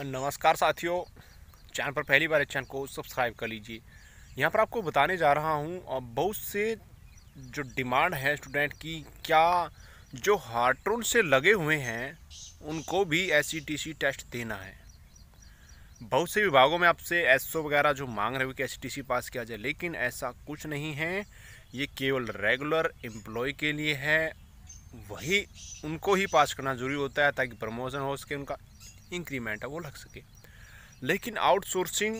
नमस्कार साथियों चैनल पर पहली बार इस चैनल को सब्सक्राइब कर लीजिए यहाँ पर आपको बताने जा रहा हूँ बहुत से जो डिमांड है स्टूडेंट की क्या जो हार्ट्रोन से लगे हुए हैं उनको भी एस टेस्ट देना है बहुत से विभागों में आपसे एस वगैरह जो मांग रहे हो कि एस पास किया जाए लेकिन ऐसा कुछ नहीं है ये केवल रेगुलर एम्प्लॉय के लिए है वही उनको ही पास करना जरूरी होता है ताकि प्रमोशन हो सके उनका इंक्रीमेंट है वो लग सके लेकिन आउटसोर्सिंग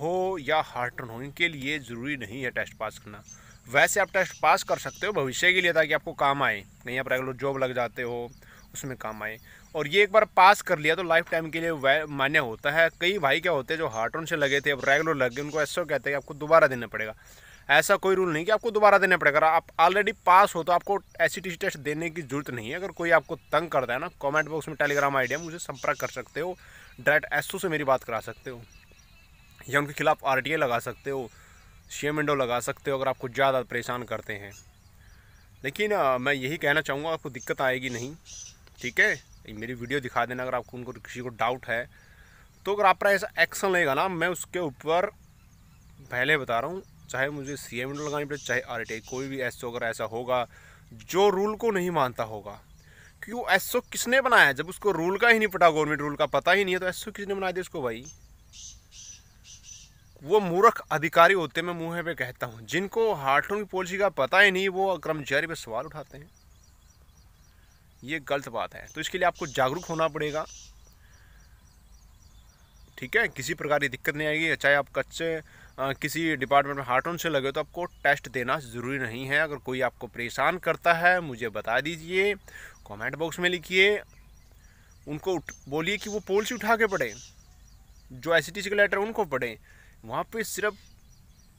हो या हार्ट टर्न हो इनके लिए ज़रूरी नहीं है टेस्ट पास करना वैसे आप टेस्ट पास कर सकते हो भविष्य के लिए ताकि आपको काम आए कहीं आप रेगुलर जॉब लग जाते हो उसमें काम आए और ये एक बार पास कर लिया तो लाइफ टाइम के लिए मान्य होता है कई भाई क्या होते हैं जो हार्ट टर्न से लगे थे अब रेगुलर लग गए उनको ऐसा तो कहते हैं कि आपको दोबारा देना पड़ेगा ऐसा कोई रूल नहीं कि आपको दोबारा देना पड़ेगा अगर आप ऑलरेडी पास हो तो आपको सी टेस्ट देने की जरूरत नहीं है अगर कोई आपको तंग करता है ना कमेंट बॉक्स में टेलीग्राम आइडिया मुझे संपर्क कर सकते हो डायरेक्ट एसओ से मेरी बात करा सकते हो या उनके खिलाफ आर लगा सकते हो सी लगा सकते हो अगर आपको ज़्यादा परेशान करते हैं लेकिन मैं यही कहना चाहूँगा आपको दिक्कत आएगी नहीं ठीक है मेरी वीडियो दिखा देना अगर आपको उनको किसी को डाउट है तो अगर आप ऐसा एक्शन लेगा ना मैं उसके ऊपर पहले बता रहा हूँ चाहे मुझे सी एम लगानी पड़े चाहे आर कोई भी एस अगर ऐसा होगा जो रूल को नहीं मानता होगा क्योंकि वो एस किसने बनाया जब उसको रूल का ही नहीं पता गवर्नमेंट रूल का पता ही नहीं है तो एस किसने बनाया दिया उसको भाई वो मूर्ख अधिकारी होते मैं मुँह पे कहता हूँ जिनको हार्टों की पॉलिसी का पता ही नहीं वो कर्मचारी पे सवाल उठाते हैं ये गलत बात है तो इसके लिए आपको जागरूक होना पड़ेगा ठीक है किसी प्रकार की दिक्कत नहीं आएगी चाहे आप कच्चे किसी डिपार्टमेंट में हार्टोन से लगे तो आपको टेस्ट देना ज़रूरी नहीं है अगर कोई आपको परेशान करता है मुझे बता दीजिए कमेंट बॉक्स में लिखिए उनको बोलिए कि वो पोल से उठा के पढ़े जो एस e के लेटर उनको पढ़ें वहाँ पे सिर्फ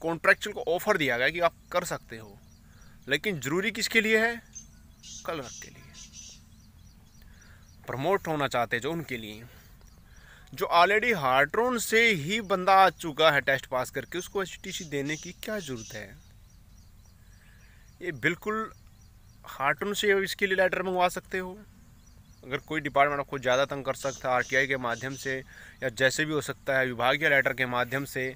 कॉन्ट्रेक्चुअल को ऑफ़र दिया गया कि आप कर सकते हो लेकिन ज़रूरी किसके लिए है कलर के लिए प्रमोट होना चाहते जो उनके लिए जो ऑलरेडी हार्ट्रोन से ही बंदा आ चुका है टेस्ट पास करके उसको एच देने की क्या ज़रूरत है ये बिल्कुल हार्ट्रोन से इसके लिए लेटर मंगवा सकते हो अगर कोई डिपार्टमेंट आपको ज़्यादा तंग कर सकता है आरटीआई के माध्यम से या जैसे भी हो सकता है विभागीय लेटर के माध्यम से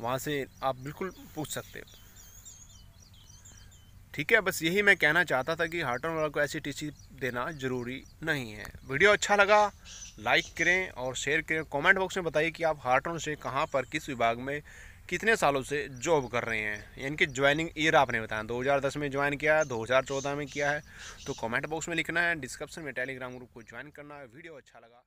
वहाँ से आप बिल्कुल पूछ सकते हो ठीक है बस यही मैं कहना चाहता था कि हार्ट्रोन वाला को ऐसी टी देना ज़रूरी नहीं है वीडियो अच्छा लगा लाइक करें और शेयर करें कमेंट बॉक्स में बताइए कि आप हार्टोन से कहाँ पर किस विभाग में कितने सालों से जॉब कर रहे हैं यानी कि ज्वाइनिंग ईयर आपने बताया 2010 में ज्वाइन किया है 2014 में किया है तो कमेंट बॉक्स में लिखना है डिस्क्रिप्शन में टेलीग्राम ग्रुप को ज्वाइन करना है वीडियो अच्छा लगा